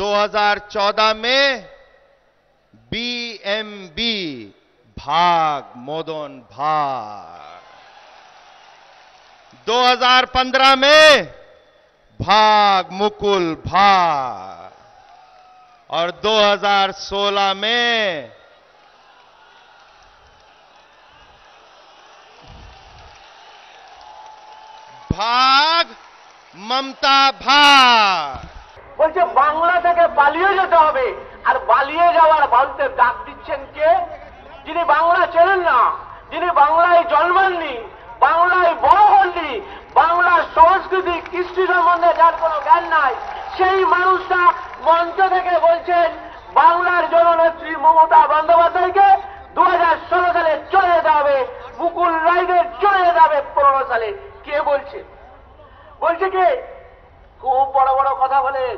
2014 में बीएमबी भाग मोदन भाग 2015 में भाग मुकुल भाग और 2016 में भाग ममता भाग বলছে বাংলা থেকে পালিয়ে যেতে হবে আর পালিয়ে যাওয়ার ভারতের ডাক দিচ্ছেন কে যিনি বাংলা চেনেন না যিনি বাংলায় জন্মাননি বাংলায় বড় হননি বাংলার সংস্কৃতি কৃষ্টি সম্বন্ধে যার কোনো জ্ঞান নাই সেই মানুষটা মঞ্চ থেকে বলছেন বাংলার জননেত্রী মমতা বন্দ্যোপাধ্যায়কে দু হাজার ষোলো সালে চলে যাবে মুকুল রায়দের চলে যাবে পনেরো সালে কে বলছে বলছে কি খুব বড় বড় কথা বলেন